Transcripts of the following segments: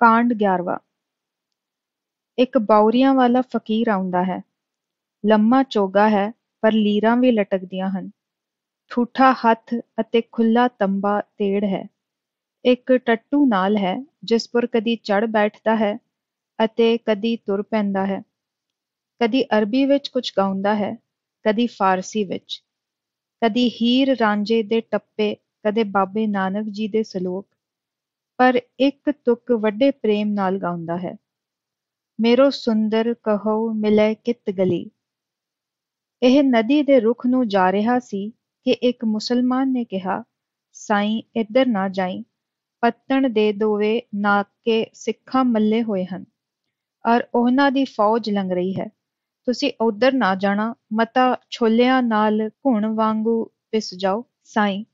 ਕਾਂਡ 11ਵਾਂ ਇੱਕ ਬਾਉਰੀਆਂ ਵਾਲਾ ਫਕੀਰ ਆਉਂਦਾ ਹੈ ਲੰਮਾ ਚੋਗਾ ਹੈ ਪਰ ਲੀਰਾਂ ਵੀ ਲਟਕਦੀਆਂ ਹਨ ਠੂਠਾ ਹੱਥ ਅਤੇ ਖੁੱਲਾ ਤੰਬਾ ਤੇੜ ਹੈ ਇੱਕ ਟੱਟੂ ਨਾਲ ਹੈ ਜਿਸ ਪਰ ਕਦੀ ਚੜ ਬੈਠਦਾ ਹੈ ਅਤੇ ਕਦੀ ਤੁਰ ਪੈਂਦਾ ਹੈ ਕਦੀ ਅਰਬੀ ਵਿੱਚ ਕੁਝ ਗਾਉਂਦਾ ਹੈ ਕਦੀ ਫਾਰਸੀ ਵਿੱਚ ਕਦੀ ਹੀਰ ਰਾਂਝੇ ਦੇ ਟੱਪੇ ਕਦੇ ਬਾਬੇ ਨਾਨਕ ਜੀ ਦੇ ਸਲੋਕ ਪਰ ਇੱਕ ਤੁਕ ਵੱਡੇ ਪ੍ਰੇਮ ਨਾਲ ਗਾਉਂਦਾ ਹੈ ਮੇਰੋ ਸੁੰਦਰ ਕਹੋ ਮਿਲੈ ਕਿਤ ਗਲੀ ਇਹ ਨਦੀ ਦੇ ਰੁਖ ਨੂੰ ਜਾ ਰਿਹਾ ਸੀ ਕਿ ਇੱਕ ਮੁਸਲਮਾਨ ਨੇ ਕਿਹਾ ਸਾਈਂ ਇੱਧਰ ਨਾ ਜਾਈਂ ਪੱਤਣ ਦੇ ਦੋਵੇਂ ਨਾਕੇ ਸਿੱਖਾਂ ਮੱਲੇ ਹੋਏ ਹਨ ਔਰ ਉਹਨਾਂ ਦੀ ਫੌਜ ਲੰਘ ਰਹੀ ਹੈ ਤੁਸੀਂ ਉਧਰ ਨਾ ਜਾਣਾ ਮਤਾ ਛੋਲਿਆਂ ਨਾਲ ਘੁਣ ਵਾਂਗੂ ਪਿਸ ਜਾਓ ਸਾਈਂ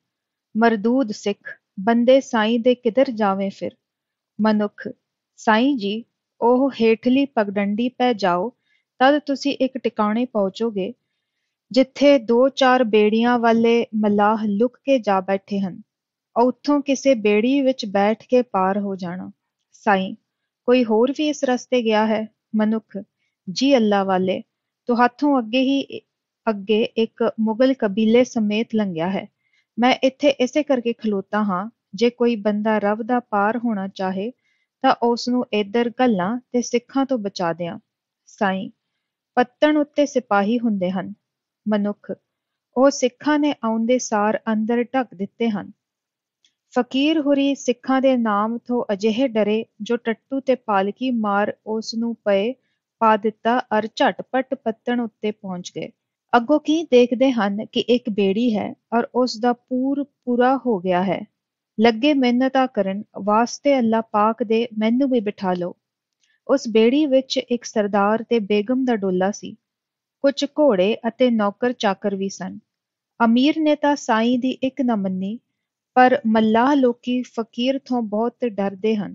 ਮਰਦੂਦ ਸਿੱਖ ਬੰਦੇ ਸਾਈਂ ਦੇ ਕਿਧਰ ਜਾਵੇਂ ਫਿਰ ਮਨੁੱਖ ਸਾਈਂ ਜੀ ਉਹ ਹੇਠਲੀ ਪਗਡੰਡੀ ਪੈ ਜਾਓ ਤਦ ਤੁਸੀਂ ਇੱਕ ਟਿਕਾਣੇ ਪਹੁੰਚੋਗੇ ਜਿੱਥੇ ਦੋ ਚਾਰ ਬੇੜੀਆਂ ਵਾਲੇ ਮਲਾਹ ਲੁਕ ਕੇ ਜਾ ਬੈਠੇ ਹਨ ਉੱਥੋਂ ਕਿਸੇ ਬੇੜੀ ਵਿੱਚ ਬੈਠ ਕੇ ਪਾਰ ਹੋ ਜਾਣਾ ਸਾਈਂ ਕੋਈ ਹੋਰ ਵੀ ਇਸ ਰਸਤੇ ਗਿਆ ਹੈ ਮਨੁੱਖ ਜੀ ਅੱਲਾ ਵਾਲੇ ਤੋਂ ਹੱਥੋਂ ਅੱਗੇ ਹੀ ਅੱਗੇ ਇੱਕ ਮੁਗਲ ਕਬੀਲੇ ਸਮੇਤ ਲੰਘਿਆ ਹੈ ਮੈਂ ਇੱਥੇ ਇਸੇ ਕਰਕੇ ਖਲੋਤਾ ਹਾਂ ਜੇ ਕੋਈ ਬੰਦਾ ਰੱਬ ਦਾ ਪਾਰ ਹੋਣਾ ਚਾਹੇ ਤਾਂ ਉਸ ਨੂੰ ਇੱਧਰ ਘੱਲਾਂ ਤੇ ਸਿੱਖਾਂ ਤੋਂ ਬਚਾ ਦਿਆਂ ਸਾਈਂ ਪੱਤਣ ਉੱਤੇ ਸਿਪਾਹੀ ਹੁੰਦੇ ਹਨ ਮਨੁੱਖ ਉਹ ਸਿੱਖਾਂ ਨੇ ਆਉਂਦੇ ਸਾਰ ਅੰਦਰ ਢੱਕ ਦਿੱਤੇ ਹਨ ਫਕੀਰ ਹੁਰੀ ਸਿੱਖਾਂ ਦੇ ਨਾਮ ਤੋਂ ਅਜਿਹੇ ਡਰੇ ਜੋ ਟੱਟੂ ਤੇ ਪਾਲਕੀ ਮਾਰ ਉਸ ਨੂੰ ਪਏ ਪਾ ਦਿੱਤਾ ਅਰ ਝਟਪਟ ਪੱਤਣ ਉੱਤੇ ਪਹੁੰਚ ਗਏ ਅੱਗੋਂ ਕੀ ਦੇਖਦੇ ਹਨ ਕਿ ਇੱਕ ਬੇੜੀ ਹੈ ਔਰ ਉਸ ਦਾ ਪੂਰ ਪੂਰਾ ਹੋ ਗਿਆ ਹੈ ਲੱਗੇ ਮਿਹਨਤਾਂ ਕਰਨ ਵਾਸਤੇ ਅੱਲਾ ਪਾਕ ਦੇ ਮੈਨੂੰ ਵੀ ਬਿਠਾ ਲਓ ਉਸ ਬੇੜੀ ਵਿੱਚ ਇੱਕ ਸਰਦਾਰ ਤੇ ਬੇਗਮ ਦਾ ਡੋਲਾ ਸੀ ਕੁਝ ਘੋੜੇ ਅਤੇ ਨੌਕਰ ਚਾਕਰ ਵੀ ਸਨ ਅਮੀਰ ਨੇ ਤਾਂ ਸਾਈਂ ਦੀ ਇੱਕ ਨਾ ਮੰਨੀ ਪਰ ਮੱਲਾਹ ਲੋਕੀ ਫਕੀਰ ਤੋਂ ਬਹੁਤ ਡਰਦੇ ਹਨ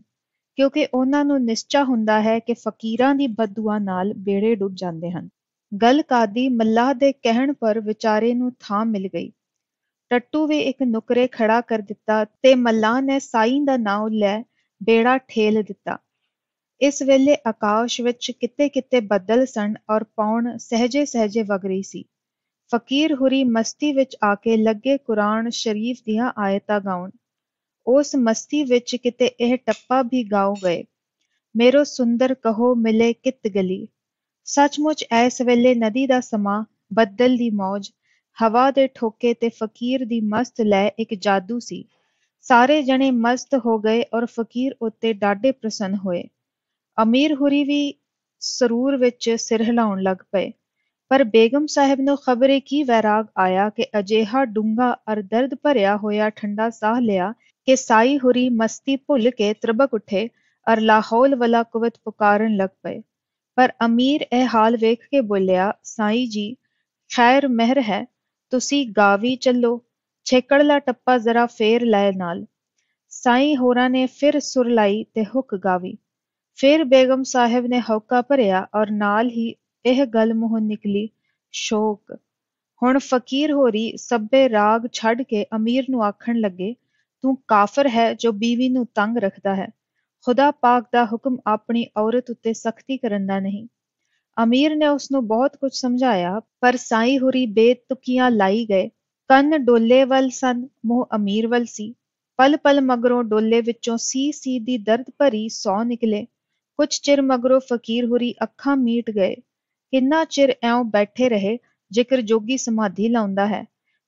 ਕਿਉਂਕਿ ਉਹਨਾਂ ਨੂੰ ਨਿਸ਼ਚਾ ਹੁੰਦਾ ਹੈ ਕਿ ਫਕੀਰਾਂ ਦੀ ਬਦਦੁਆ ਨਾਲ ਬੇੜੇ ਡੁੱਬ ਜਾਂਦੇ ਹਨ ਗੱਲ ਕਾਦੀ ਮੱਲਾ ਦੇ ਕਹਿਣ ਪਰ ਵਿਚਾਰੇ ਨੂੰ ਥਾਂ ਮਿਲ ਗਈ ਟੱਟੂ ਵੀ ਇੱਕ ਨੁਕਰੇ ਖੜਾ ਕਰ ਦਿੱਤਾ ਤੇ ਮੱਲਾ ਨੇ ਸਾਈਂ ਦਾ ਨਾਮ ਲੈ ਬੇੜਾ ਠੇਲ ਦਿੱਤਾ ਇਸ ਵੇਲੇ ਆਕਾਸ਼ ਵਿੱਚ ਕਿਤੇ-ਕਿਤੇ ਬੱਦਲ ਸਨ ਔਰ ਪੌਣ ਸਹਜੇ-ਸਹਜੇ ਵਗ ਰਹੀ ਸੀ ਫਕੀਰ ਹੁਰੀ ਮਸਤੀ ਵਿੱਚ ਆ ਕੇ ਲੱਗੇ ਕੁਰਾਨ ਸ਼ਰੀਫ ਦੀਆਂ ਆਇਤਾਂ ਗਾਉਣ ਉਸ ਮਸਤੀ ਵਿੱਚ ਕਿਤੇ ਇਹ ਟੱਪਾ ਵੀ ਗਾਉ ਗਏ ਮੇਰੋ ਸੁੰਦਰ ਕਹੋ ਮਿਲੇ ਕਿਤ ਗਲੀ ਸੱਚਮੁੱਚ ਐਸ ਵੇਲੇ ਨਦੀ ਦਾ ਸਮਾਂ ਬੱਦਲ ਦੀ ਮੌਜ ਹਵਾ ਦੇ ਠੋਕੇ ਤੇ ਫਕੀਰ ਦੀ ਮਸਤ ਲੈ ਇੱਕ ਜਾਦੂ ਸੀ ਸਾਰੇ ਜਣੇ ਮਸਤ ਹੋ ਗਏ ਔਰ ਫਕੀਰ ਉੱਤੇ ਡਾਢੇ ਪ੍ਰਸੰਨ ਹੋਏ ਅਮੀਰ ਹੁਰੀ ਵੀ ਸਰੂਰ ਵਿੱਚ ਸਿਰ ਹਿਲਾਉਣ ਲੱਗ ਪਏ ਪਰ ਬੇਗਮ ਸਾਹਿਬ ਨੂੰ ਖਬਰੇ ਕੀ ਵੈਰਾਗ ਆਇਆ ਕਿ ਅਜੇਹਾ ਡੂੰਗਾ ਅਰ ਦਰਦ ਭਰਿਆ ਹੋਇਆ ਠੰਡਾ ਸਾਹ ਲਿਆ ਕਿ ਸਾਈ ਹੁਰੀ ਮਸਤੀ ਭੁੱਲ ਕੇ ਤਰਬਕ ਉੱਠੇ ਅਰ ਲਾਹੌਲ ਵਾਲਾ ਕੁਵਤ ਪੁਕਾਰਨ ਲੱਗ ਪਏ ਪਰ ਅਮੀਰ ਇਹ ਹਾਲ ਵੇਖ ਕੇ ਬੋਲਿਆ ਸਾਈ ਜੀ ਖੈਰ ਮਹਿਰ ਹੈ ਤੁਸੀਂ ਗਾਵੀ ਚੱਲੋ ਛੇਕੜਲਾ ਟੱਪਾ ਜ਼ਰਾ ਫੇਰ ਲੈ ਨਾਲ ਸਾਈ ਹੋਰਾਂ ਨੇ ਫਿਰ ਸੁਰ ਲਾਈ ਤੇ ਹੁੱਕ ਗਾਵੀ ਫਿਰ ਬੇਗਮ ਸਾਹਿਬ ਨੇ ਹੌਕਾ ਭਰਿਆ ਔਰ ਨਾਲ ਹੀ ਇਹ ਗੱਲ ਮੂੰਹ ਨਿਕਲੀ ਸ਼ੋਕ ਹੁਣ ਫਕੀਰ ਹੋਰੀ ਸੱਬੇ ਰਾਗ ਛੱਡ ਕੇ ਅਮੀਰ ਨੂੰ ਆਖਣ ਲੱਗੇ ਤੂੰ ਕਾਫਰ ਹੈ ਜੋ ਬੀਵੀ ਨੂੰ ਤੰਗ ਰੱਖਦਾ ਹੈ ਖੁਦਾ ਪਾਕ ਦਾ ਹੁਕਮ ਆਪਣੀ ਔਰਤ ਉੱਤੇ ਸਖਤੀ ਕਰਨ ਦਾ ਨਹੀਂ ਅਮੀਰ ਨੇ ਉਸ ਨੂੰ ਬਹੁਤ ਕੁਝ ਸਮਝਾਇਆ ਪਰ ਸਾਈ ਹੁਰੀ ਬੇਤੁਕੀਆਂ ਲਾਈ ਗਏ ਕੰਨ ਡੋਲੇ ਵੱਲ ਸਨ ਮੂੰਹ ਅਮੀਰ ਵੱਲ ਸੀ ਪਲ ਪਲ ਮਗਰੋਂ ਡੋਲੇ ਵਿੱਚੋਂ ਸੀ ਸੀ ਦੀ ਦਰਦ ਭਰੀ ਸੌ ਨਿਕਲੇ ਕੁਝ ਚਿਰ ਮਗਰੋਂ ਫਕੀਰ ਹੁਰੀ ਅੱਖਾਂ ਮੀਟ ਗਏ ਕਿੰਨਾ ਚਿਰ ਐਉਂ ਬੈਠੇ ਰਹੇ ਜਿਕਰ ਜੋਗੀ ਸਮਾਧੀ ਲਾਉਂਦਾ ਹੈ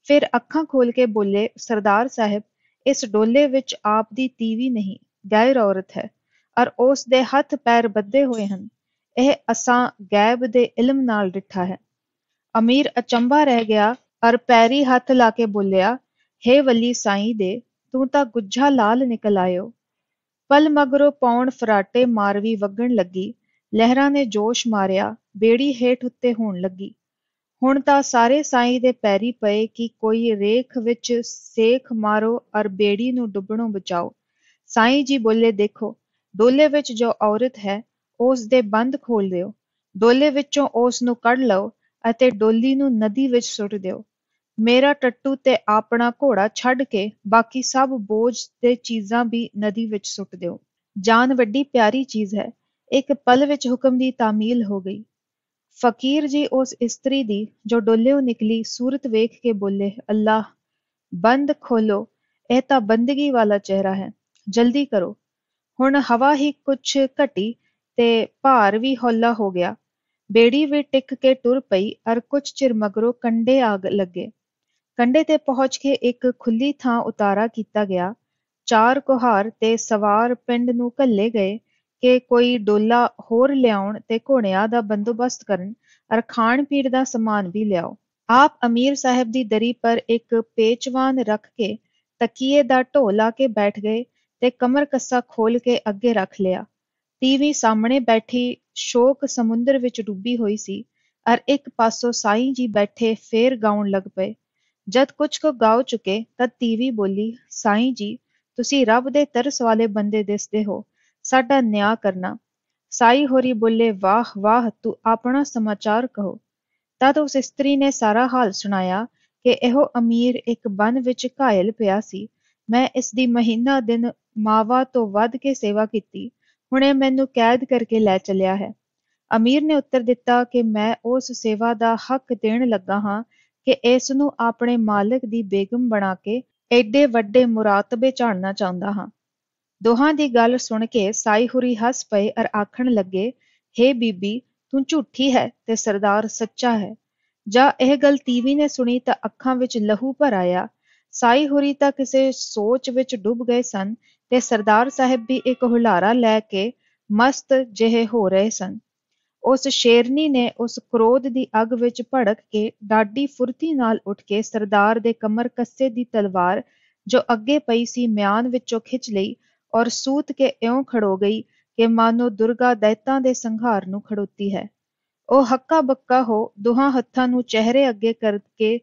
ਫਿਰ ਅੱਖਾਂ ਖੋਲ ਕੇ ਬੋਲੇ ਸਰਦਾਰ ਸਾਹਿਬ ਇਸ ਡੋਲੇ ਵਿੱਚ ਆਪ ਦੀ ਤੀਵੀ ਨਹੀਂ ਗੈਰ ਔਰਤ ਹੈ ਔਰ ਉਸ ਦੇ ਹੱਥ ਪੈਰ ਬੱਧੇ ਹੋਏ ਹਨ ਇਹ ਅਸਾਂ ਗੈਬ ਦੇ ਇਲਮ ਨਾਲ ਡਿੱਠਾ ਹੈ ਅਮੀਰ ਅਚੰਭਾ ਰਹਿ ਗਿਆ ਔਰ ਪੈਰੀ ਹੱਥ ਲਾ ਕੇ ਬੋਲਿਆ ਹੇ ਵਲੀ ਸਾਈਂ ਦੇ ਤੂੰ ਤਾਂ ਗੁੱਝਾ ਲਾਲ ਨਿਕਲ ਆਇਓ ਪਲ ਮਗਰੋਂ ਪੌਣ ਫਰਾਟੇ ਮਾਰਵੀ ਵਗਣ ਲੱਗੀ ਲਹਿਰਾਂ ਨੇ ਜੋਸ਼ ਮਾਰਿਆ ਬੇੜੀ ਹੇਠ ਉੱਤੇ ਹੋਣ ਲੱਗੀ ਹੁਣ ਤਾਂ ਸਾਰੇ ਸਾਈਂ ਦੇ ਪੈਰੀ ਪਏ ਕਿ ਕੋਈ ਰੇਖ ਵਿੱਚ ਸੇਖ ਮਾਰੋ ਔਰ ਬੇੜੀ ਨੂੰ ਡੁੱਬਣੋਂ ਬਚਾਓ ਸਾਈਂ ਜੀ ਬੋਲੇ ਦੇਖੋ ਡੋਲੇ ਵਿੱਚ ਜੋ ਔਰਤ ਹੈ ਉਸ ਦੇ ਬੰਦ ਖੋਲ ਦਿਓ ਡੋਲੇ ਵਿੱਚੋਂ ਉਸ ਨੂੰ ਕੱਢ ਲਓ ਅਤੇ ਡੋਲੀ ਨੂੰ ਨਦੀ ਵਿੱਚ ਸੁੱਟ ਦਿਓ ਮੇਰਾ ਟੱਟੂ ਤੇ ਆਪਣਾ ਘੋੜਾ ਛੱਡ ਕੇ ਬਾਕੀ ਸਭ ਬੋਝ ਤੇ ਚੀਜ਼ਾਂ ਵੀ ਨਦੀ ਵਿੱਚ ਸੁੱਟ ਦਿਓ ਜਾਨ ਵੱਡੀ ਪਿਆਰੀ ਚੀਜ਼ ਹੈ ਇੱਕ ਪਲ ਵਿੱਚ ਹੁਕਮ ਦੀ ਤਾਮੀਲ ਹੋ ਗਈ ਫਕੀਰ ਜੀ ਉਸ ਇਸਤਰੀ ਦੀ ਜੋ ਡੋਲੇੋਂ ਨਿਕਲੀ ਸੂਰਤ ਵੇਖ ਕੇ ਬੋਲੇ ਅੱਲਾਹ ਬੰਦ ਖੋਲੋ ਇਹ ਤਾਂ ਬੰਦਗੀ ਵਾਲਾ ਚਿਹਰਾ ਹੈ ਜਲਦੀ ਕਰੋ ਹੁਣ ਹਵਾ ਹੀ ਕੁਛ ਘਟੀ ਤੇ ਭਾਰ ਵੀ ਹੌਲਾ ਹੋ ਗਿਆ ਬੇੜੀ ਵੀ ਟਿਕ ਕੇ ਟੁਰ ਪਈ ਅਰ ਕੁਛ ਚਿਰ ਮਗਰੋਂ ਕੰਡੇ ਆਗ ਲੱਗੇ ਕੰਡੇ ਤੇ ਪਹੁੰਚ ਕੇ ਇੱਕ ਖੁੱਲੀ ਥਾਂ ਉਤਾਰਾ ਕੀਤਾ ਗਿਆ ਚਾਰ ਕੁਹਾਰ ਤੇ ਸਵਾਰ ਪਿੰਡ ਨੂੰ ਕੱਲੇ ਗਏ ਕਿ ਕੋਈ ਡੋਲਾ ਹੋਰ ਲਿਆਉਣ ਤੇ ਘੋੜਿਆਂ ਦਾ ਬੰਦੋਬਸਤ ਕਰਨ ਅਰ ਖਾਣ ਪੀਣ ਦਾ ਸਮਾਨ ਵੀ ਲਿਆਓ ਆਪ ਅਮੀਰ ਸਾਹਿਬ ਦੀ ਦਰੀ ਪਰ ਇੱਕ ਪੇਚਵਾਨ ਰੱਖ ਕੇ ਤਕੀਏ ਦਾ ਢੋਲਾ ਕੇ ਬੈਠ ਗਏ ਤੇ ਕਮਰ ਕੱਸਾ ਖੋਲ ਕੇ ਅੱਗੇ ਰੱਖ ਲਿਆ ਟੀਵੀ ਸਾਹਮਣੇ ਬੈਠੀ ਸ਼ੋਕ ਸਮੁੰਦਰ ਵਿੱਚ ਡੁੱਬੀ ਹੋਈ ਸੀ ਅਰ ਇੱਕ ਪਾਸੋਂ ਸਾਈਂ ਜੀ ਬੈਠੇ ਫੇਰ ਗਾਉਣ ਲੱਗ ਪਏ ਜਦ ਕੁਝ ਕੋ ਗਾਉ ਚੁਕੇ ਤਦ ਤੀਵੀ ਬੋਲੀ ਸਾਈਂ ਜੀ ਤੁਸੀਂ ਰੱਬ ਦੇ ਤਰਸ ਵਾਲੇ ਬੰਦੇ ਦਿਸਦੇ ਹੋ ਸਾਡਾ ਨਿਆਂ ਕਰਨਾ ਸਾਈ ਹੋਰੀ ਬੋਲੇ ਵਾਹ ਵਾਹ ਤੂੰ ਆਪਣਾ ਸਮਾਚਾਰ ਕਹੋ ਤਦ ਉਸ ਇਸਤਰੀ ਨੇ ਸਾਰਾ ਹਾਲ ਸੁਣਾਇਆ ਕਿ ਇਹੋ ਅਮੀਰ ਇੱਕ ਬਨ ਵਿੱਚ ਘਾਇਲ ਪਿਆ ਸੀ ਮੈਂ ਇਸ ਦੀ ਮਹੀਨਾ ਦਿਨ ਮਾਵਾ ਤੋਂ ਵੱਧ ਕੇ ਸੇਵਾ ਕੀਤੀ ਹੁਣੇ ਮੈਨੂੰ ਕੈਦ ਕਰਕੇ ਲੈ ਚਲਿਆ ਹੈ ਅਮੀਰ ਨੇ ਉੱਤਰ ਦਿੱਤਾ ਕਿ ਮੈਂ ਉਸ ਸੇਵਾ ਦਾ ਹੱਕ ਦੇਣ ਲੱਗਾ ਹਾਂ ਕਿ ਇਸ ਨੂੰ ਆਪਣੇ ਮਾਲਕ ਦੀ ਬੇਗਮ ਬਣਾ ਕੇ ਐਡੇ ਵੱਡੇ ਮੁਰਾਤਬੇ ਝਾੜਨਾ ਚਾਹੁੰਦਾ ਹਾਂ ਦੋਹਾਂ ਦੀ ਗੱਲ ਸੁਣ ਕੇ ਸਾਈ ਹੁਰੀ ਹੱਸ ਪਏ ਅਰ ਆਖਣ ਲੱਗੇ ਹੇ ਬੀਬੀ ਤੂੰ ਝੂਠੀ ਹੈ ਤੇ ਸਰਦਾਰ ਸੱਚਾ ਹੈ ਜਾਂ ਇਹ ਗੱਲ ਤੀਵੀ ਨੇ ਸੁਣੀ ਤਾਂ ਅੱਖਾਂ ਵਿੱਚ ਲਹੂ ਭਰ ਆਇਆ ਸਾਈ ਹੁਰੀ ਤਾਂ ਕਿਸੇ ਸੋਚ ਵਿੱਚ ਡੁੱਬ ਗਏ ਸਨ ਤੇ ਸਰਦਾਰ ਸਾਹਿਬ ਵੀ ਇੱਕ ਹੁਲਾਰਾ ਲੈ ਕੇ ਮਸਤ ਜਿਹੇ ਹੋ ਰਹੇ ਸਨ ਉਸ ਸ਼ੇਰਨੀ ਨੇ ਉਸ ਕ੍ਰੋਧ ਦੀ ਅਗ ਵਿੱਚ ਭੜਕ ਕੇ ਡਾਡੀ ਫੁਰਤੀ ਨਾਲ ਉੱਠ ਕੇ ਸਰਦਾਰ ਦੇ ਕਮਰ ਕੱਸੇ ਦੀ ਤਲਵਾਰ ਜੋ ਅੱਗੇ ਪਈ ਸੀ ਮਿਆਨ ਵਿੱਚੋਂ ਖਿੱਚ ਲਈ ਔਰ ਸੂਤ ਕੇ ਇਉਂ ਖੜੋ ਗਈ ਕਿ ਮਾਨੋ ਦੁਰਗਾ ਦੈਤਾਂ ਦੇ ਸੰਘਾਰ ਨੂੰ ਖੜੋਤੀ ਹੈ ਉਹ ਹੱਕਾ ਬੱਕਾ ਹੋ ਦੋਹਾਂ ਹੱਥਾਂ ਨੂੰ ਚਿਹਰੇ ਅੱਗੇ ਕਰਕੇ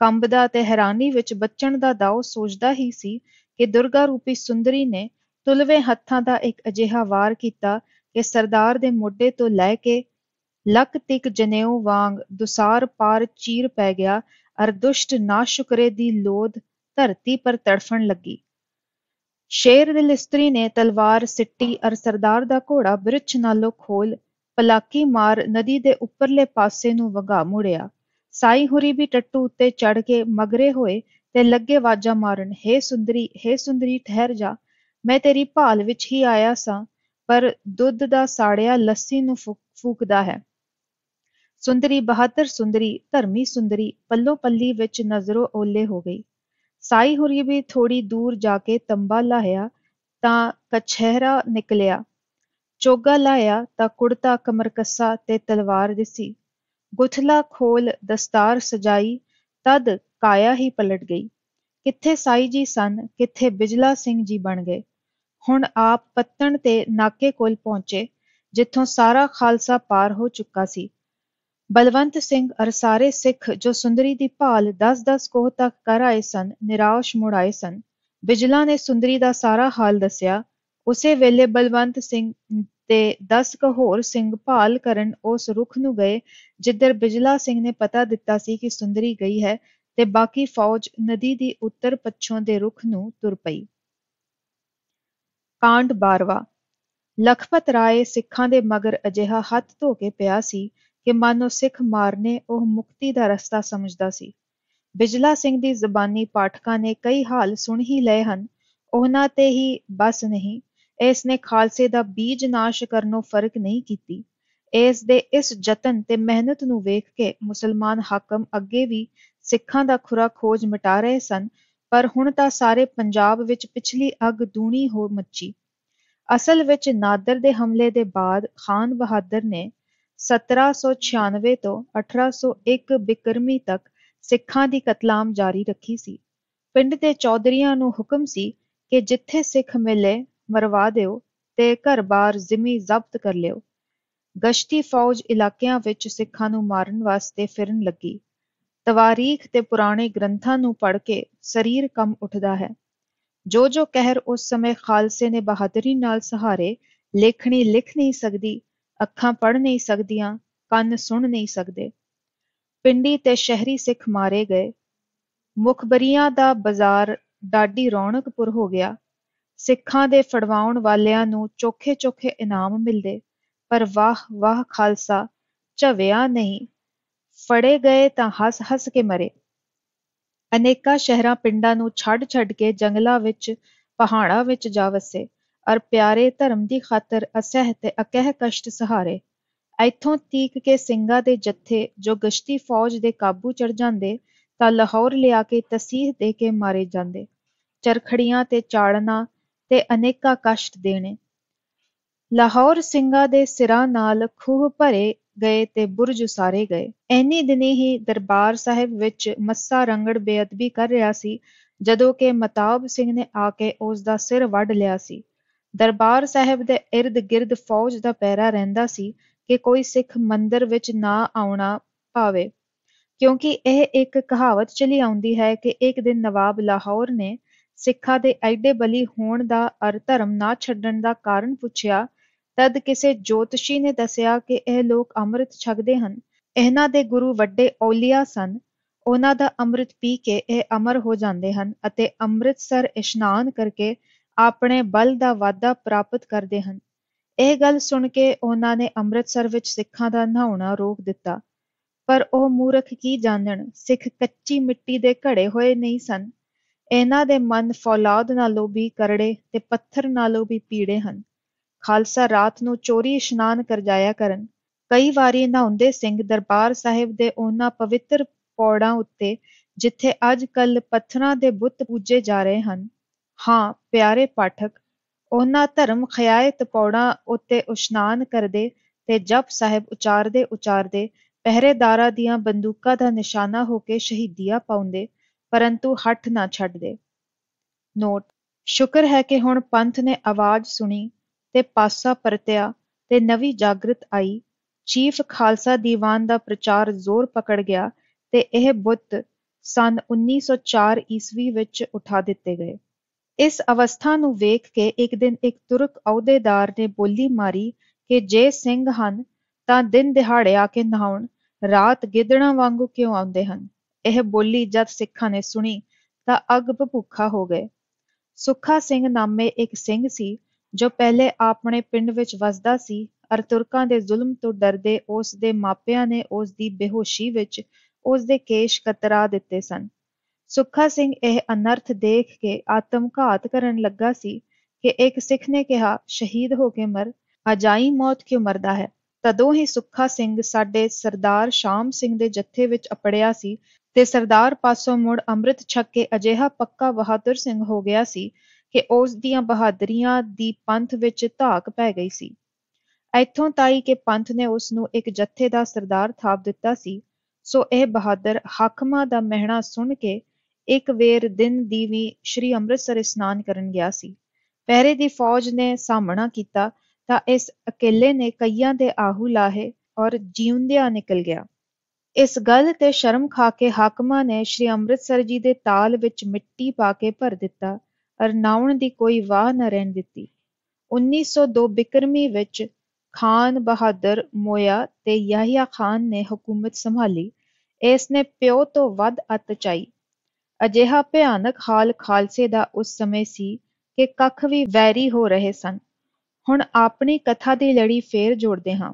ਕੰਬਦਾ ਤੇ ਹੈਰਾਨੀ ਵਿੱਚ ਬਚਣ ਦਾ ਦਾਅ ਸੋਚਦਾ ਹੀ ਸੀ ਕਿ ਦੁਰਗਾ ਰੂਪੀ ਸੁੰਦਰੀ ਨੇ ਤੁਲਵੇਂ ਹੱਥਾਂ ਦਾ ਇੱਕ ਅਜਿਹਾ ਵਾਰ ਕੀਤਾ ਕਿ ਸਰਦਾਰ ਦੇ ਮੋਢੇ ਤੋਂ ਲੈ ਕੇ ਲੱਕ ਤੱਕ ਜਨੇਊ ਵਾਂਗ ਦੁਸਾਰ ਪਾਰ ਚੀਰ ਪੈ ਗਿਆ ਅਰ ਦੁਸ਼ਟ ਨਾਸ਼ੁਕਰੇ ਦੀ ਲੋਧ ਧਰਤੀ ਪਰ ਤੜਫਣ ਲੱਗੀ ਸ਼ੇਰ ਦੇ ਲਿਸਤਰੀ ਨੇ ਤਲਵਾਰ ਸਿੱਟੀ ਅਰ ਸਰਦਾਰ ਦਾ ਘੋੜਾ ਬ੍ਰਿਛ ਨਾਲੋਂ ਖੋਲ ਪਲਾਕੀ ਮਾਰ ਨਦੀ ਦੇ ਉੱਪਰਲੇ ਪਾਸੇ ਨੂੰ ਵਗਾ ਮੁੜਿਆ ਸਾਈ ਹੁਰੀ ਵੀ ਟੱਟੂ ਉੱਤੇ ਚੜ ਕੇ ਮਗਰੇ ਹੋਏ ਤੇ ਲੱਗੇ ਵਾਜਾਂ ਮਾਰਨ ਹੇ ਸੁੰਦਰੀ ਹੇ ਸੁੰਦਰੀ ਠਹਿਰ ਜਾ ਮੈਂ ਤੇਰੀ ਭਾਲ ਵਿੱਚ ਹੀ ਆਇਆ ਸਾਂ ਪਰ ਦੁੱਧ ਦਾ ਸਾੜਿਆ ਲੱਸੀ ਨੂੰ ਫੂਕਦਾ ਹੈ ਸੁੰਦਰੀ ਬਹਾਦਰ ਸੁੰਦਰੀ ਧਰਮੀ ਸੁੰਦਰੀ ਪੱਲੋ ਪੱਲੀ ਵਿੱਚ ਨਜ਼ਰੋਂ ਓਲੇ ਹੋ ਗਈ ਸਾਈ ਹੁਰੀ ਵੀ ਥੋੜੀ ਦੂਰ ਜਾ ਕੇ ਤੰਬਾ ਲਾਇਆ ਤਾਂ ਕਛਹਿਰਾ ਨਿਕਲਿਆ ਚੋਗਾ ਲਾਇਆ ਤਾਂ ਕੁੜਤਾ ਕਮਰਕੱਸਾ ਤੇ ਤਲਵਾਰ ਦਿਸੀ ਗੁਥਲਾ ਖੋਲ ਦਸਤਾਰ ਸਜਾਈ ਤਦ ਕਾਇਆ ਹੀ ਪਲਟ ਗਈ ਕਿੱਥੇ ਸਾਈ ਜੀ ਸਨ ਕਿੱਥੇ ਬਿਜਲਾ ਸਿੰਘ ਜੀ ਬਣ ਗਏ ਹੁਣ ਆਪ ਪੱਤਣ ਤੇ ਨਾਕੇ ਕੋਲ ਪਹੁੰਚੇ ਜਿੱਥੋਂ ਸਾਰਾ ਖਾਲਸਾ ਪਾਰ ਹੋ ਚੁੱਕਾ ਸੀ ਬਲਵੰਤ ਸਿੰਘ ਅਰ ਸਾਰੇ ਸਿੱਖ ਜੋ ਸੁੰਦਰੀ ਦੀ ਭਾਲ 10-10 ਕੋਹ ਤੱਕ ਕਰ ਆਏ ਸਨ ਨਿਰਾਸ਼ ਮੁੜ ਆਏ ਸਨ ਬਿਜਲਾ ਨੇ ਸੁੰਦਰੀ ਦਾ ਸਾਰਾ ਹਾਲ ਦੱਸਿਆ ਉਸੇ ਵੇਲੇ ਬਲਵੰਤ ਸਿੰਘ ਤੇ 10 ਕ ਹੋਰ ਸਿੰਘ ਭਾਲ ਕਰਨ ਉਸ ਰੁੱਖ ਨੂੰ ਗਏ ਜਿੱਧਰ ਬਿਜਲਾ ਸਿੰਘ ਨੇ ਪਤਾ ਦਿੱਤਾ ਸੀ ਕਿ ਸੁੰਦਰੀ ਗਈ ਹੈ ਤੇ ਬਾਕੀ ਫ਼ੌਜ ਨਦੀ ਦੀ ਉੱਤਰ ਪੱਛੋਂ ਦੇ ਰੁੱਖ ਨੂੰ ਤੁਰ ਪਈ। ਕਾਂਡ 12ਵਾਂ ਲਖਪਤ ਰਾਏ ਸਿੱਖਾਂ ਦੇ ਮਗਰ ਅਜਿਹਾ ਹੱਥ ਧੋ ਕੇ ਪਿਆ ਸੀ ਕਿ ਮਾਨੋ ਸਿੱਖ ਮਾਰਨੇ ਉਹ ਮੁਕਤੀ ਦਾ ਰਸਤਾ ਸਮਝਦਾ ਸੀ। ਬਿਜਲਾ ਸਿੰਘ ਦੀ ਜ਼ਬਾਨੀ ਪਾਠਕਾਂ ਨੇ ਕਈ ਹਾਲ ਸੁਣ ਹੀ ਲਏ ਹਨ, ਉਹਨਾਂ ਤੇ ਹੀ ਬਸ ਨਹੀਂ, ਇਸ ਨੇ ਖਾਲਸੇ ਦਾ ਬੀਜ ਨਾਸ਼ ਕਰਨੋਂ ਫ਼ਰਕ ਨਹੀਂ ਕੀਤੀ। ਇਸ ਦੇ ਇਸ ਯਤਨ ਤੇ ਮਿਹਨਤ ਨੂੰ ਵੇਖ ਕੇ ਮੁਸਲਮਾਨ ਹਾਕਮ ਅੱਗੇ ਵੀ ਸਿੱਖਾਂ ਦਾ ਖੁਰਾ ਖੋਜ ਮਿਟਾ ਰਹੇ ਸਨ ਪਰ ਹੁਣ ਤਾਂ ਸਾਰੇ ਪੰਜਾਬ ਵਿੱਚ ਪਿਛਲੀ ਅੱਗ ਦੂਣੀ ਹੋ ਮੱਚੀ ਅਸਲ ਵਿੱਚ ਨਾਦਰ ਦੇ ਹਮਲੇ ਦੇ ਬਾਅਦ ਖਾਨ ਬਹਾਦਰ ਨੇ 1796 ਤੋਂ 1801 ਬਿਕਰਮੀ ਤੱਕ ਸਿੱਖਾਂ ਦੀ ਕਤਲਾਮ ਜਾਰੀ ਰੱਖੀ ਸੀ ਪਿੰਡ ਦੇ ਚੌਧਰੀਆਂ ਨੂੰ ਹੁਕਮ ਸੀ ਕਿ ਜਿੱਥੇ ਸਿੱਖ ਮਿਲੇ ਮਰਵਾ ਦਿਓ ਤੇ ਘਰ-ਬਾਰ ਜ਼ਿਮੀ ਜ਼ਬਤ ਕਰ ਲਿਓ ਗਸ਼ਤੀ ਫੌਜ ਇਲਾਕਿਆਂ ਵਿੱਚ ਸਿੱਖਾਂ ਨੂੰ ਮਾਰਨ ਵਾਸਤੇ ਫਿਰਨ ਲੱਗੀ ਤਵਾਰੀਖ ਤੇ ਪੁਰਾਣੇ ਗ੍ਰੰਥਾਂ ਨੂੰ ਪੜ੍ਹ ਕੇ ਸਰੀਰ ਕੰਮ ਉੱਠਦਾ ਹੈ ਜੋ ਜੋ ਕਹਿਰ ਉਸ ਸਮੇਂ ਖਾਲਸੇ ਨੇ ਬਹਾਦਰੀ ਨਾਲ ਸਹਾਰੇ ਲੇਖਣੀ ਲਿਖ ਨਹੀਂ ਸਕਦੀ ਅੱਖਾਂ ਪੜ੍ਹ ਨਹੀਂ ਸਕਦੀਆਂ ਕੰਨ ਸੁਣ ਨਹੀਂ ਸਕਦੇ ਪਿੰਡੀ ਤੇ ਸ਼ਹਿਰੀ ਸਿੱਖ ਮਾਰੇ ਗਏ ਮੁਖਬਰੀਆਂ ਦਾ ਬਾਜ਼ਾਰ ਡਾਢੀ ਰੌਣਕਪੁਰ ਹੋ ਗਿਆ ਸਿੱਖਾਂ ਦੇ ਫੜਵਾਉਣ ਵਾਲਿਆਂ ਨੂੰ ਚੋਖੇ ਚੋਖੇ ਇਨਾਮ ਮਿਲਦੇ ਪਰ ਵਾਹ ਵਾਹ ਖਾਲਸਾ ਝਵਿਆ ਨਹੀਂ ਫੜੇ ਗਏ ਤਾਂ ਹੱਸ-ਹੱਸ ਕੇ ਮਰੇ ਅਨੇਕਾਂ ਸ਼ਹਿਰਾਂ ਪਿੰਡਾਂ ਨੂੰ ਛੱਡ-ਛੱਡ ਕੇ ਜੰਗਲਾਂ ਵਿੱਚ ਪਹਾੜਾਂ ਵਿੱਚ ਜਾ ਵਸੇ ਅਰ ਪਿਆਰੇ ਧਰਮ ਦੀ ਖਾਤਰ ਅਸਹਿ ਤੇ ਅਕਹਿ ਕਸ਼ਟ ਸਹਾਰੇ ਇੱਥੋਂ ਤੀਕ ਕੇ ਸਿੰਘਾਂ ਦੇ ਜੱਥੇ ਜੋ ਗਸ਼ਤੀ ਫੌਜ ਦੇ ਕਾਬੂ ਚੜ ਜਾਂਦੇ ਤਾਂ ਲਾਹੌਰ ਲਿਆ ਕੇ ਤਸੀਹ ਦੇ ਕੇ ਮਾਰੇ ਜਾਂਦੇ ਚਰਖੜੀਆਂ ਤੇ ਚਾੜਨਾ ਤੇ ਅਨੇਕਾਂ ਕਸ਼ਟ ਦੇਣੇ ਲਾਹੌਰ ਸਿੰਘਾਂ ਦੇ ਸਿਰਾਂ ਨਾਲ ਖੂਹ ਭਰੇ ਗਏ ਤੇ ਬੁਰਜ ਉਸਾਰੇ ਗਏ ਐਨੇ ਦਿਨੇ ਹੀ ਦਰਬਾਰ ਸਾਹਿਬ ਵਿੱਚ ਮੱਸਾ ਰੰਗੜ ਬੇਅਦਬੀ ਕਰ ਰਿਹਾ ਸੀ ਜਦੋਂ ਕਿ ਮਤਾਬ ਸਿੰਘ ਨੇ ਆ ਕੇ ਉਸ ਦਾ ਸਿਰ ਵੱਢ ਲਿਆ ਸੀ ਦਰਬਾਰ ਸਾਹਿਬ ਦੇ ird gird ਫੌਜ ਦਾ ਪਹਿਰਾ ਰਹਿੰਦਾ ਸੀ ਕਿ ਕੋਈ ਸਿੱਖ ਮੰਦਰ ਵਿੱਚ ਨਾ ਆਉਣਾ ਪਾਵੇ ਕਿਉਂਕਿ ਇਹ ਇੱਕ ਕਹਾਵਤ ਚਲੀ ਆਉਂਦੀ ਹੈ ਕਿ ਇੱਕ ਦਿਨ ਨਵਾਬ ਲਾਹੌਰ ਨੇ ਸਿੱਖਾਂ ਦੇ ਐਡੇ ਬਲੀ ਹੋਣ ਦਾ ਅਰ ਧਰਮ ਨਾ ਛੱਡਣ ਦਾ ਕਾਰਨ ਪੁੱਛਿਆ ਤਦ ਕਿਸੇ ਜੋਤਸ਼ੀ ਨੇ ਦੱਸਿਆ ਕਿ ਇਹ ਲੋਕ ਅੰਮ੍ਰਿਤ ਛਕਦੇ ਹਨ ਇਹਨਾਂ ਦੇ ਗੁਰੂ ਵੱਡੇ ਔਲੀਆ ਸਨ ਉਹਨਾਂ ਦਾ ਅੰਮ੍ਰਿਤ ਪੀ ਕੇ ਇਹ ਅਮਰ ਹੋ ਜਾਂਦੇ ਹਨ ਅਤੇ ਅੰਮ੍ਰਿਤਸਰ ਇਸ਼ਨਾਨ ਕਰਕੇ ਆਪਣੇ ਬਲ ਦਾ ਵਾਧਾ ਪ੍ਰਾਪਤ ਕਰਦੇ ਹਨ ਇਹ ਗੱਲ ਸੁਣ ਕੇ ਉਹਨਾਂ ਨੇ ਅੰਮ੍ਰਿਤਸਰ ਵਿੱਚ ਸਿੱਖਾਂ ਦਾ ਨਹਾਉਣਾ ਰੋਕ ਦਿੱਤਾ ਪਰ ਉਹ ਮੂਰਖ ਕੀ ਜਾਣਨ ਸਿੱਖ ਕੱਚੀ ਮਿੱਟੀ ਦੇ ਘੜੇ ਹੋਏ ਨਹੀਂ ਸਨ ਇਹਨਾਂ ਦੇ ਮਨ ਫੌਲਾਦ ਨਾਲੋਂ ਵੀ ਕਰੜੇ ਤੇ ਪੱਥਰ ਨਾਲੋਂ ਵੀ ਪੀੜੇ ਹਨ ਖਾਲਸਾ ਰਾਤ ਨੂੰ ਚੋਰੀ ਇਸ਼ਨਾਨ ਕਰ ਜਾਇਆ ਕਰਨ ਕਈ ਵਾਰੀ ਨਹਾਉਂਦੇ ਸਿੰਘ ਦਰਬਾਰ ਸਾਹਿਬ ਦੇ ਉਹਨਾਂ ਪਵਿੱਤਰ ਪੌੜਾਂ ਉੱਤੇ ਜਿੱਥੇ ਅੱਜ ਕੱਲ ਪੱਥਰਾਂ ਦੇ ਬੁੱਤ ਪੂਜੇ ਜਾ ਰਹੇ ਹਨ ਹਾਂ ਪਿਆਰੇ ਪਾਠਕ ਉਹਨਾਂ ਧਰਮ ਖਿਆਇਤ ਪੌੜਾਂ ਉੱਤੇ ਇਸ਼ਨਾਨ ਕਰਦੇ ਤੇ ਜਪ ਸਾਹਿਬ ਉਚਾਰਦੇ ਉਚਾਰਦੇ ਪਹਿਰੇਦਾਰਾਂ ਦੀਆਂ ਬੰਦੂਕਾਂ ਦਾ ਨਿਸ਼ਾਨਾ ਹੋ ਕੇ ਸ਼ਹੀਦੀਆਂ ਪਾਉਂਦੇ ਪਰੰਤੂ ਹੱਠ ਨਾ ਛੱਡਦੇ ਨੋਟ ਸ਼ੁਕਰ ਹੈ ਕਿ ਹੁਣ ਪੰਥ ਨੇ ਆਵਾਜ਼ ਸੁਣੀ ਤੇ ਪਾਸਾ ਪਰਤਿਆ ਤੇ ਨਵੀਂ ਜਾਗਰਤ ਆਈ ਚੀਫ ਖਾਲਸਾ ਦੀਵਾਨ ਦਾ ਪ੍ਰਚਾਰ ਜ਼ੋਰ ਪਕੜ ਗਿਆ ਤੇ ਇਹ ਬੁੱਤ ਸਨ 1904 ਈਸਵੀ ਵਿੱਚ ਉਠਾ ਦਿੱਤੇ ਗਏ ਇਸ ਅਵਸਥਾ ਨੂੰ ਵੇਖ ਕੇ ਇੱਕ ਦਿਨ ਇੱਕ ਤੁਰਕ ਅਹੁਦੇਦਾਰ ਨੇ ਬੋਲੀ ਮਾਰੀ ਕਿ ਜੇ ਸਿੰਘ ਹਨ ਤਾਂ ਦਿਨ ਦਿਹਾੜੇ ਆ ਕੇ ਨਹਾਉਣ ਰਾਤ ਗਿੱਦੜਾਂ ਵਾਂਗੂ ਕਿਉਂ ਆਉਂਦੇ ਹਨ ਇਹ ਬੋਲੀ ਜਦ ਸਿੱਖਾਂ ਨੇ ਸੁਣੀ ਤਾਂ ਅਗਬ ਭੁੱਖਾ ਹੋ ਗਏ ਸੁੱਖਾ ਸਿੰਘ ਨਾਮੇ ਇੱਕ ਸਿੰਘ ਸੀ ਜੋ ਪਹਿਲੇ ਆਪਣੇ ਪਿੰਡ ਵਿੱਚ ਵੱਸਦਾ ਸੀ ਅਰ ਤੁਰਕਾਂ ਦੇ ਜ਼ੁਲਮ ਤੋਂ ਡਰਦੇ ਉਸ ਦੇ ਮਾਪਿਆਂ ਨੇ ਉਸ ਦੀ ਬੇਹੋਸ਼ੀ ਵਿੱਚ ਉਸ ਦੇ ਕੇਸ਼ ਕਤਰਾ ਦਿੱਤੇ ਸਨ ਸੁੱਖਾ ਸਿੰਘ ਇਹ ਅਨਰਥ ਦੇਖ ਕੇ ਆਤਮ ਕਰਨ ਲੱਗਾ ਸੀ ਕਿ ਇੱਕ ਸਿੱਖ ਨੇ ਕਿਹਾ ਸ਼ਹੀਦ ਹੋ ਕੇ ਮਰ ਅਜਾਈ ਮੌਤ ਕਿਉਂ ਮਰਦਾ ਹੈ ਤਦੋਂ ਹੀ ਸੁੱਖਾ ਸਿੰਘ ਸਾਡੇ ਸਰਦਾਰ ਸ਼ਾਮ ਸਿੰਘ ਦੇ ਜੱਥੇ ਵਿੱਚ ਅਪੜਿਆ ਸੀ ਤੇ ਸਰਦਾਰ ਪਾਸੋਂ ਮੁੜ ਅੰਮ੍ਰਿਤ ਛੱਕ ਕੇ ਅਜੇਹਾ ਪੱਕਾ ਬਹਾਦਰ ਸਿੰਘ ਹੋ ਗਿਆ ਸੀ ਕਿ ਉਸ ਦੀਆਂ ਬਹਾਦਰੀਆਂ ਦੀ ਪੰਥ ਵਿੱਚ ਧਾਕ ਪੈ ਗਈ ਸੀ। ਇੱਥੋਂ ਤਾਈ ਕਿ ਪੰਥ ਨੇ ਉਸ ਨੂੰ ਇੱਕ ਜੱਥੇ ਦਾ ਸਰਦਾਰ ਥਾਪ ਦਿੱਤਾ ਸੀ। ਸੋ ਇਹ ਬਹਾਦਰ ਹਾਕਮਾਂ ਦਾ ਮਹਿਣਾ ਸੁਣ ਕੇ ਇੱਕ ਵੇਰ ਦਿਨ ਦੀ ਵੀ ਸ੍ਰੀ ਅੰਮ੍ਰਿਤਸਰ ਇਸ਼ਨਾਨ ਕਰਨ ਗਿਆ ਸੀ। ਪਹਿਰੇ ਦੀ ਫੌਜ ਨੇ ਸਾਹਮਣਾ ਕੀਤਾ ਤਾਂ ਇਸ ਅਕੇਲੇ ਨੇ ਕਈਆਂ ਦੇ ਆਹੂ ਲਾਹੇ ਔਰ ਜੀਉਂਦਿਆਂ ਨਿਕਲ ਗਿਆ। ਇਸ ਗੱਲ ਤੇ ਸ਼ਰਮ ਖਾ ਕੇ ਹਾਕਮਾਂ ਨੇ ਸ੍ਰੀ ਅੰਮ੍ਰਿਤਸਰ ਜੀ ਦੇ ਤਾਲ ਵਿੱਚ ਮਿੱਟੀ ਪਾ ਕੇ ਭਰ ਦਿੱਤਾ ਅਰਨਾਉਣ ਦੀ ਕੋਈ ਵਾਹ ਨਾ ਰਹਿਣ ਦਿੱਤੀ। 1902 ਬਿਕਰਮੀ ਵਿੱਚ ਖਾਨ ਬਹਾਦਰ ਮੋਇਆ ਤੇ ਯਾਹੀਆ ਖਾਨ ਨੇ ਹਕੂਮਤ ਸੰਭਾਲੀ। ਇਸ ਨੇ ਪਿਓ ਤੋਂ ਵੱਧ ਅਤਚਾਈ ਚਾਈ। ਅਜਿਹਾ ਭਿਆਨਕ ਹਾਲ ਖਾਲਸੇ ਦਾ ਉਸ ਸਮੇਂ ਸੀ ਕਿ ਕੱਖ ਵੀ ਵੈਰੀ ਹੋ ਰਹੇ ਸਨ। ਹੁਣ ਆਪਣੀ ਕਥਾ ਦੀ ਲੜੀ ਫੇਰ ਜੋੜਦੇ ਹਾਂ।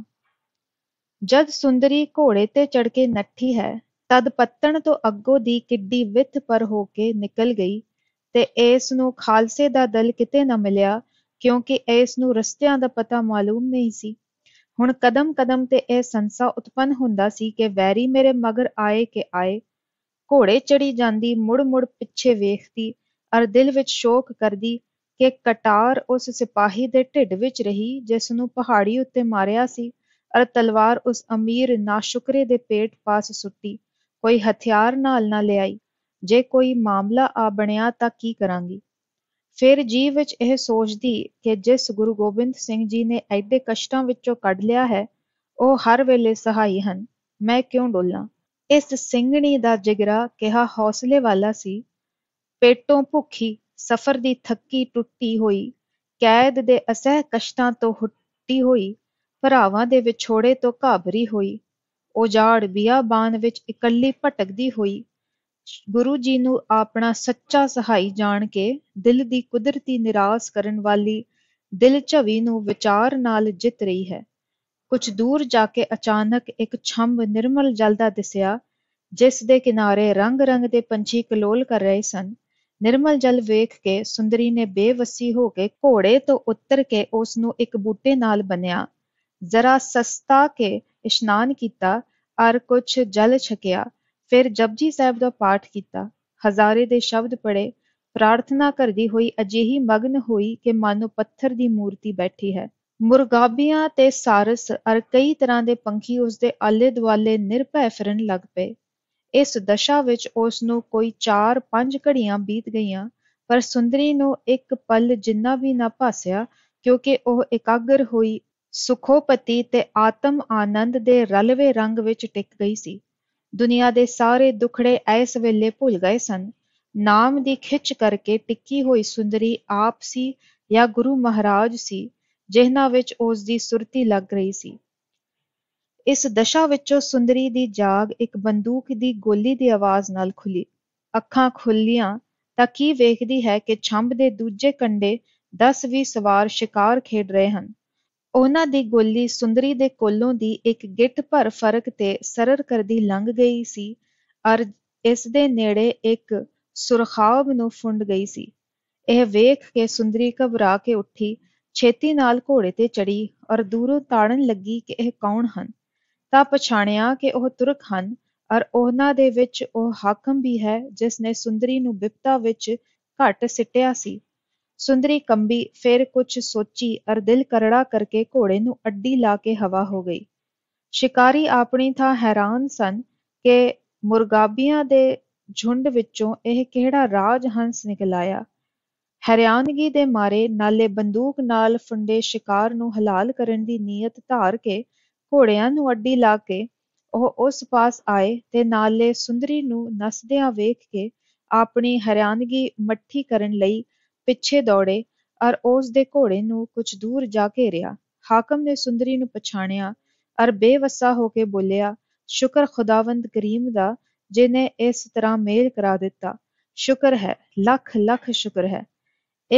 ਜਦ ਸੁੰਦਰੀ ਘੋੜੇ ਤੇ ਚੜ ਕੇ ਨੱਠੀ ਹੈ, ਤਦ ਪੱਤਣ ਤੋਂ ਅੱਗੋਂ ਦੀ ਕਿੱਡੀ ਵਿੱਥ ਪਰ ਹੋ ਕੇ ਨਿਕਲ ਗਈ ਤੇ ਇਸ ਨੂੰ ਖਾਲਸੇ ਦਾ ਦਲ ਕਿਤੇ ਨਾ ਮਿਲਿਆ ਕਿਉਂਕਿ ਇਸ ਨੂੰ ਰਸਤਿਆਂ ਦਾ ਪਤਾ ਮਾਲੂਮ ਨਹੀਂ ਸੀ ਹੁਣ ਕਦਮ-ਕਦਮ ਤੇ ਇਹ ਸੰਸਾ ਉਤਪੰਨ ਹੁੰਦਾ ਸੀ ਕਿ ਵੈਰੀ ਮੇਰੇ ਮਗਰ ਆਏ ਕਿ ਆਏ ਘੋੜੇ ਚੜੀ ਜਾਂਦੀ ਮੁੜ-ਮੁੜ ਪਿੱਛੇ ਵੇਖਦੀ ਅਰ ਦਿਲ ਵਿੱਚ ਸ਼ੋਕ ਕਰਦੀ ਕਿ ਕਟਾਰ ਉਸ ਸਿਪਾਹੀ ਦੇ ਢਿੱਡ ਵਿੱਚ ਰਹੀ ਜਿਸ ਨੂੰ ਪਹਾੜੀ ਉੱਤੇ ਮਾਰਿਆ ਸੀ ਅਰ ਤਲਵਾਰ ਉਸ ਅਮੀਰ ਨਾਸ਼ੁਕਰੇ ਦੇ ਪੇਟ ਪਾਸ ਸੁੱਟੀ ਕੋਈ ਹਥਿਆਰ ਨਾਲ ਨਾ ਲਿਆਈ ਜੇ ਕੋਈ ਮਾਮਲਾ ਆ ਬਣਿਆ ਤਾਂ ਕੀ ਕਰਾਂਗੀ ਫਿਰ ਜੀ ਵਿੱਚ ਇਹ ਸੋਚਦੀ ਕਿ ਜਿਸ ਗੁਰੂ ਗੋਬਿੰਦ ਸਿੰਘ ਜੀ ਨੇ ਐਡੇ ਕਸ਼ਟਾਂ ਵਿੱਚੋਂ ਕੱਢ ਲਿਆ ਹੈ ਉਹ ਹਰ ਵੇਲੇ ਸਹਾਈ ਹਨ ਮੈਂ ਕਿਉਂ ਡੋਲਾਂ ਇਸ ਸਿੰਘਣੀ ਦਾ ਜਿਗਰਾ ਕਿਹਾ ਹੌਸਲੇ ਵਾਲਾ ਸੀ ਪੇਟੋਂ ਭੁੱਖੀ ਸਫ਼ਰ ਦੀ ਥੱਕੀ ਟੁੱਟੀ ਹੋਈ ਕੈਦ ਦੇ ਅਸਹਿ ਕਸ਼ਟਾਂ ਤੋਂ ਹੁੱਟੀ ਹੋਈ ਭਰਾਵਾਂ ਦੇ ਵਿਛੋੜੇ ਤੋਂ ਘਾਬਰੀ ਹੋਈ ਉਜਾੜ ਬਿਆਬਾਨ ਵਿੱਚ ਇਕੱਲੀ ਭਟਕਦੀ ਹੋਈ ਗੁਰੂ ਜੀ ਨੂੰ ਆਪਣਾ ਸੱਚਾ ਸਹਾਈ ਜਾਣ ਕੇ ਦਿਲ ਦੀ ਕੁਦਰਤੀ ਨਿਰਾਸ ਕਰਨ ਵਾਲੀ ਦਿਲ ਝਵੀ ਨੂੰ ਵਿਚਾਰ ਨਾਲ ਜਿੱਤ ਰਹੀ ਹੈ। ਕੁਝ ਦੂਰ ਜਾ ਕੇ ਅਚਾਨਕ ਇੱਕ ਛੰਭ ਨਿਰਮਲ ਜਲ ਦਾ ਦਿਸਿਆ, ਜਿਸ ਦੇ ਕਿਨਾਰੇ ਰੰਗ-ਰੰਗ ਦੇ ਪੰਛੀ ਕਲੋਲ ਕਰ ਰਹੇ ਸਨ। ਨਿਰਮਲ ਜਲ ਵੇਖ ਕੇ ਸੁੰਦਰੀ ਨੇ ਬੇਵਸੀ ਹੋ ਕੇ ਘੋੜੇ ਤੋਂ ਉਤਰ ਕੇ ਉਸ ਨੂੰ ਇੱਕ ਬੂਟੇ ਨਾਲ ਬੰਨਿਆ, ਜ਼ਰਾ ਸਸਤਾ ਕੇ ਇਸ਼ਨਾਨ ਕੀਤਾ, ਅਰ ਕੁਝ ਜਲ ਛਕਿਆ। ਫਿਰ ਜਪਜੀ ਸਾਹਿਬ ਦਾ ਪਾਠ ਕੀਤਾ ਹਜ਼ਾਰੇ ਦੇ ਸ਼ਬਦ ਪੜੇ ਪ੍ਰਾਰਥਨਾ ਕਰਦੀ ਹੋਈ ਅਜਿਹੀ ਮਗਨ ਹੋਈ ਕਿ ਮਾਨੋ ਪੱਥਰ ਦੀ ਮੂਰਤੀ ਬੈਠੀ ਹੈ ਮੁਰਗਾਬੀਆਂ ਤੇ ਸਾਰਸ ਅਰ ਕਈ ਤਰ੍ਹਾਂ ਦੇ ਪੰਖੀ ਉਸ ਦੇ ਆਲੇ ਦੁਆਲੇ ਨਿਰਭੈ ਫਿਰਨ ਲੱਗ ਪਏ ਇਸ ਦਸ਼ਾ ਵਿੱਚ ਉਸ ਨੂੰ ਕੋਈ 4-5 ਘੜੀਆਂ ਬੀਤ ਗਈਆਂ ਪਰ ਸੁੰਦਰੀ ਨੂੰ ਇੱਕ ਪਲ ਜਿੰਨਾ ਵੀ ਨਾ ਭਾਸਿਆ ਕਿਉਂਕਿ ਉਹ ਇਕਾਗਰ ਹੋਈ ਸੁਖੋਪਤੀ ਤੇ ਆਤਮ ਆਨੰਦ ਦੇ ਰਲਵੇਂ ਰੰਗ ਵਿੱਚ ਟਿਕ ਗਈ ਸੀ ਦੁਨੀਆ ਦੇ ਸਾਰੇ ਦੁਖੜੇ ਐਸ ਵੇਲੇ ਭੁੱਲ ਗਏ ਸਨ ਨਾਮ ਦੀ ਖਿੱਚ ਕਰਕੇ ਟਿੱਕੀ ਹੋਈ ਸੁੰਦਰੀ ਆਪ ਸੀ ਜਾਂ ਗੁਰੂ ਮਹਾਰਾਜ ਸੀ ਜਿਹਨਾਂ ਵਿੱਚ ਉਸ ਦੀ ਸੁਰਤੀ ਲੱਗ ਰਹੀ ਸੀ ਇਸ ਦਸ਼ਾ ਵਿੱਚੋਂ ਸੁੰਦਰੀ ਦੀ ਜਾਗ ਇੱਕ ਬੰਦੂਕ ਦੀ ਗੋਲੀ ਦੀ ਆਵਾਜ਼ ਨਾਲ ਖੁੱਲੀ ਅੱਖਾਂ ਖੁੱਲੀਆਂ ਤਾਂ ਕੀ ਵੇਖਦੀ ਹੈ ਕਿ ਛੰਭ ਦੇ ਦੂਜੇ ਕੰਡੇ 10-20 ਸਵਾਰ ਸ਼ਿਕਾਰ ਖੇਡ ਰਹੇ ਹਨ ਉਹਨਾਂ ਦੀ ਗੋਲੀ ਸੁੰਦਰੀ ਦੇ ਕੋਲੋਂ ਦੀ ਇੱਕ ਗਿੱਠ ਭਰ ਫਰਕ ਤੇ ਸਰਰ ਕਰਦੀ ਲੰਘ ਗਈ ਸੀ ਔਰ ਇਸ ਦੇ ਨੇੜੇ ਇੱਕ ਸੁਰਖਾਬ ਨੂੰ ਫੁੰਡ ਗਈ ਸੀ ਇਹ ਵੇਖ ਕੇ ਸੁੰਦਰੀ ਘਬਰਾ ਕੇ ਉੱਠੀ ਛੇਤੀ ਨਾਲ ਘੋੜੇ ਤੇ ਚੜੀ ਔਰ ਦੂਰੋਂ ਤਾੜਨ ਲੱਗੀ ਕਿ ਇਹ ਕੌਣ ਹਨ ਤਾਂ ਪਛਾਣਿਆ ਕਿ ਉਹ ਤੁਰਕ ਹਨ ਔਰ ਉਹਨਾਂ ਦੇ ਵਿੱਚ ਉਹ ਹਾਕਮ ਵੀ ਹੈ ਜਿਸ ਨੇ ਸੁੰਦਰੀ ਨੂੰ ਬਿਪਤਾ ਵਿੱਚ ਘਟ ਸਿੱਟਿਆ ਸੀ ਸੁੰਦਰੀ ਕੰਬੀ, ਫੇਰ ਕੁਝ ਸੋਚੀ ਅਰ ਦਿਲ ਕਰੜਾ ਕਰਕੇ ਘੋੜੇ ਨੂੰ ਅੱਡੀ ਲਾ ਕੇ ਹਵਾ ਹੋ ਗਈ। ਸ਼ਿਕਾਰੀ ਆਪਣੀ ਥਾਂ ਹੈਰਾਨ ਸਨ ਕਿ ਮੁਰਗਾਬੀਆਂ ਦੇ ਝੁੰਡ ਵਿੱਚੋਂ ਇਹ ਕਿਹੜਾ ਰਾਜ ਹੰਸ ਨਿਕਲ ਆਇਆ। ਹੈਰਾਨਗੀ ਦੇ ਮਾਰੇ ਨਾਲੇ ਬੰਦੂਕ ਨਾਲ ਫੁੰਡੇ ਸ਼ਿਕਾਰ ਨੂੰ ਹਲਾਲ ਕਰਨ ਦੀ ਨੀਅਤ ਧਾਰ ਕੇ ਘੋੜਿਆਂ ਨੂੰ ਅੱਡੀ ਲਾ ਕੇ ਉਹ ਉਸ ਪਾਸ ਆਏ ਤੇ ਨਾਲੇ ਸੁੰਦਰੀ ਨੂੰ ਨਸਦਿਆਂ ਵੇਖ ਕੇ ਆਪਣੀ ਹੈਰਾਨਗੀ ਮੱਠੀ ਕਰਨ ਲਈ ਪਿੱਛੇ ਦੌੜੇ ਔਰ ਉਸ ਦੇ ਘੋੜੇ ਨੂੰ ਕੁਝ ਦੂਰ ਜਾ ਕੇ ਰਿਹਾ ਹਾਕਮ ਨੇ ਸੁੰਦਰੀ ਨੂੰ ਪਛਾਣਿਆ ਔਰ ਬੇਵੱਸਾ ਹੋ ਕੇ ਬੋਲਿਆ, "ਸ਼ੁਕਰ ਖ਼ੁਦਾਵੰਦ ਕਰੀਮ ਦਾ, ਜਿਨੇ ਇਸ ਤਰ੍ਹਾਂ ਮੇਲ ਕਰਾ ਦਿੱਤਾ। ਸ਼ੁਕਰ ਹੈ, ਲੱਖ-ਲੱਖ ਸ਼ੁਕਰ ਹੈ।"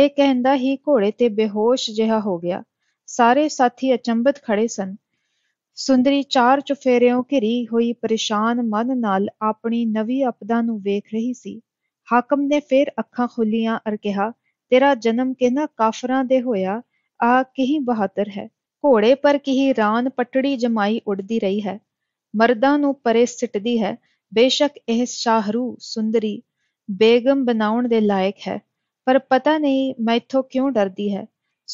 ਇਹ ਕਹਿੰਦਾ ਹੀ ਘੋੜੇ ਤੇ ਬੇਹੋਸ਼ ਜਿਹਾ ਹੋ ਗਿਆ। ਸਾਰੇ ਸਾਥੀ ਅਚੰਬਤ ਖੜੇ ਸਨ। ਸੁੰਦਰੀ ਚਾਰ ਚੁਫੇਰਿਆਂ ਘਿਰੀ ਹੋਈ ਪਰੇਸ਼ਾਨ ਮਨ ਨਾਲ ਆਪਣੀ ਨਵੀਂ ਅਪਦਾ ਨੂੰ ਵੇਖ ਰਹੀ ਸੀ। ਹਾਕਮ ਨੇ ਫੇਰ ਅੱਖਾਂ ਖੋਲੀਆਂ ਅਰ ਕਿਹਾ, ਤੇਰਾ ਜਨਮ ਕਿਹਨਾਂ ਕਾਫ਼ਰਾਂ ਦੇ ਹੋਇਆ ਆ ਕਿਹੀ ਬਹਾਦਰ ਹੈ ਘੋੜੇ ਪਰ ਕਿਹੀ ਰਾਨ ਪਟੜੀ ਜਮਾਈ ਉੱਡਦੀ ਰਹੀ ਹੈ ਮਰਦਾਂ ਨੂੰ ਪਰੇ ਸਿੱਟਦੀ ਹੈ ਬੇਸ਼ੱਕ ਇਹ ਸ਼ਾਹਰੂ ਸੁੰਦਰੀ ਬੇਗਮ ਬਣਾਉਣ ਦੇ ਲਾਇਕ ਹੈ ਪਰ ਪਤਾ ਨਹੀਂ ਮੈਥੋਂ ਕਿਉਂ ਡਰਦੀ ਹੈ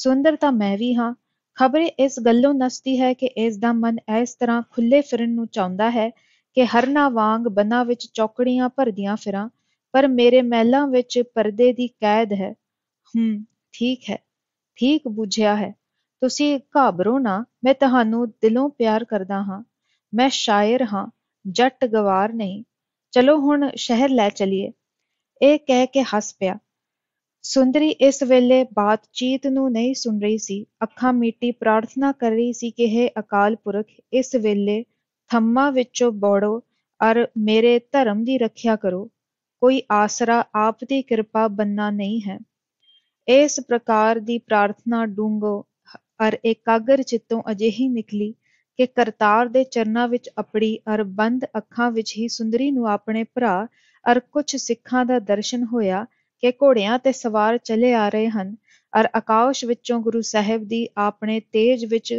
ਸੁੰਦਰ ਤਾਂ ਮੈਂ ਵੀ ਹਾਂ ਖਬਰੇ ਇਸ ਗੱਲੋਂ ਨਸਦੀ ਹੈ ਕਿ ਇਸ ਦਾ ਮਨ ਇਸ ਤਰ੍ਹਾਂ ਖੁੱਲੇ ਫਿਰਨ ਨੂੰ ਚਾਹੁੰਦਾ ਹੈ ਕਿ ਹਰਨਾ ਵਾਂਗ ਬਨਾ ਵਿੱਚ ਚੌਕੜੀਆਂ ਭਰਦੀਆਂ ਫਿਰਾਂ ਪਰ ਮੇਰੇ ਮਹਿਲਾਂ ਵਿੱਚ ਪਰਦੇ ਦੀ ਕੈਦ ਹੈ ਹੂੰ ਠੀਕ ਹੈ ਠੀਕ ਬੁਝਿਆ ਹੈ ਤੁਸੀਂ ਘਾਬਰੋ ਨਾ ਮੈਂ ਤੁਹਾਨੂੰ ਦਿਲੋਂ ਪਿਆਰ ਕਰਦਾ ਹਾਂ ਮੈਂ ਸ਼ਾਇਰ ਹਾਂ ਜੱਟ ਗਵਾਰ ਨਹੀਂ ਚਲੋ ਹੁਣ ਸ਼ਹਿਰ ਲੈ ਚਲੀਏ ਇਹ ਕਹਿ ਕੇ ਹੱਸ ਪਿਆ ਸੁੰਦਰੀ ਇਸ ਵੇਲੇ ਬਾਤਚੀਤ ਨੂੰ ਨਹੀਂ ਸੁਣ ਰਹੀ ਸੀ ਅੱਖਾਂ ਮੀਟੀ ਪ੍ਰਾਰਥਨਾ ਕਰ ਰਹੀ ਸੀ ਕਿ हे ਅਕਾਲ ਪੁਰਖ ਇਸ ਵੇਲੇ ਥੰਮਾ ਵਿੱਚੋਂ ਬੋੜੋ ਅਰ ਮੇਰੇ ਧਰਮ ਦੀ ਰੱਖਿਆ ਕਰੋ ਕੋਈ ਆਸਰਾ ਆਪ ਦੀ ਕਿਰਪਾ ਬੰਨਾ ਨਹੀਂ ਹੈ ਇਸ ਪ੍ਰਕਾਰ ਦੀ ਪ੍ਰਾਰਥਨਾ ਡੂੰਘੋ ਅਰ ਇਕਾਗਰ ਚਿੱਤੋਂ ਅਜਿਹੀ ਨਿਕਲੀ ਕਿ ਕਰਤਾਰ ਦੇ ਚਰਨਾਂ ਵਿੱਚ ਅਪੜੀ ਅਰ ਬੰਦ ਅੱਖਾਂ ਵਿੱਚ ਹੀ ਸੁੰਦਰੀ ਨੂੰ ਆਪਣੇ ਭਰਾ ਅਰ ਕੁਝ ਸਿੱਖਾਂ ਦਾ ਦਰਸ਼ਨ ਹੋਇਆ ਕਿ ਘੋੜਿਆਂ ਤੇ ਸਵਾਰ ਚਲੇ ਆ ਰਹੇ ਹਨ ਅਰ ਆਕਾਸ਼ ਵਿੱਚੋਂ ਗੁਰੂ ਸਾਹਿਬ ਦੀ ਆਪਣੇ ਤੇਜ ਵਿੱਚ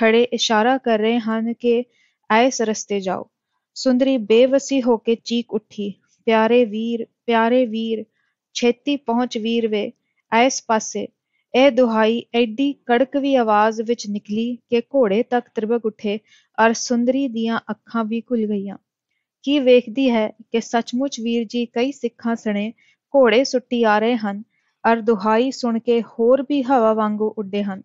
ਖੜੇ ਇਸ਼ਾਰਾ ਕਰ ਰਹੇ ਹਨ ਕਿ ਐਸ ਰਸਤੇ ਜਾਓ ਸੁੰਦਰੀ ਬੇਵਸੀ ਹੋ ਕੇ ਚੀਕ ਉੱਠੀ ਪਿਆਰੇ ਵੀਰ ਪਿਆਰੇ ਵੀਰ ਛੇਤੀ ਪਹੁੰਚ ਵੀਰ ਵੇ ਐਸ ਪਾਸੇ ਇਹ ਦੁਹਾਈ ਐਡੀ ਕੜਕਵੀ ਆਵਾਜ਼ ਵਿੱਚ ਨਿਕਲੀ ਕਿ ਘੋੜੇ ਤੱਕ ਤ੍ਰਿਬਕ ਉੱਠੇ ਅਰ ਸੁੰਦਰੀ ਦੀਆਂ ਅੱਖਾਂ ਵੀ ਖੁੱਲ ਗਈਆਂ ਕੀ ਵੇਖਦੀ ਹੈ ਕਿ ਸੱਚਮੁੱਚ ਵੀਰ ਜੀ ਕਈ ਸਿੱਖਾਂ ਸਣੇ ਘੋੜੇ ਸੁੱਟੀ ਆ ਰਹੇ ਹਨ ਅਰ ਦੁਹਾਈ ਸੁਣ ਕੇ ਹੋਰ ਵੀ ਹਵਾ ਵਾਂਗੂ ਉੱਡੇ ਹਨ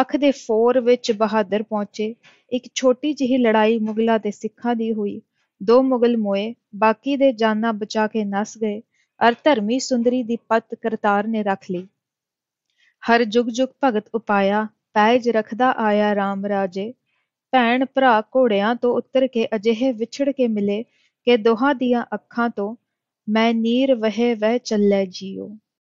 ਅੱਖ ਦੇ ਫੋਰ ਵਿੱਚ ਬਹਾਦਰ ਪਹੁੰਚੇ ਇੱਕ ਛੋਟੀ ਜਿਹੀ ਲੜਾਈ ਮੁਗਲਾਂ ਤੇ ਸਿੱਖਾਂ ਦੀ ਹੋਈ ਦੋ ਮੁਗਲ ਮੋਏ ਬਾਕੀ ਦੇ ਜਾਨਾਂ ਬਚਾ ਕੇ ਨਸ ਗਏ ਅਰ ਧਰਮੀ ਸੁੰਦਰੀ ਦੀ ਪਤ ਕਰਤਾਰ ਨੇ ਰੱਖ ਲਈ ਹਰ ਜੁਗ ਜੁਗ ਭਗਤ ਉਪਾਇਆ ਪੈਜ ਰਖਦਾ ਆਇਆ RAM ਰਾਜੇ ਭੈਣ ਭਰਾ ਘੋੜਿਆਂ ਤੋਂ ਉਤਰ ਕੇ ਅਜਿਹੇ ਵਿਛੜ ਕੇ ਮਿਲੇ ਕਿ ਦੋਹਾਂ ਦੀਆਂ ਅੱਖਾਂ ਤੋਂ ਮੈਂ ਨੀਰ ਵਹੇ ਵਹਿ ਚੱਲੇ ਜੀਓ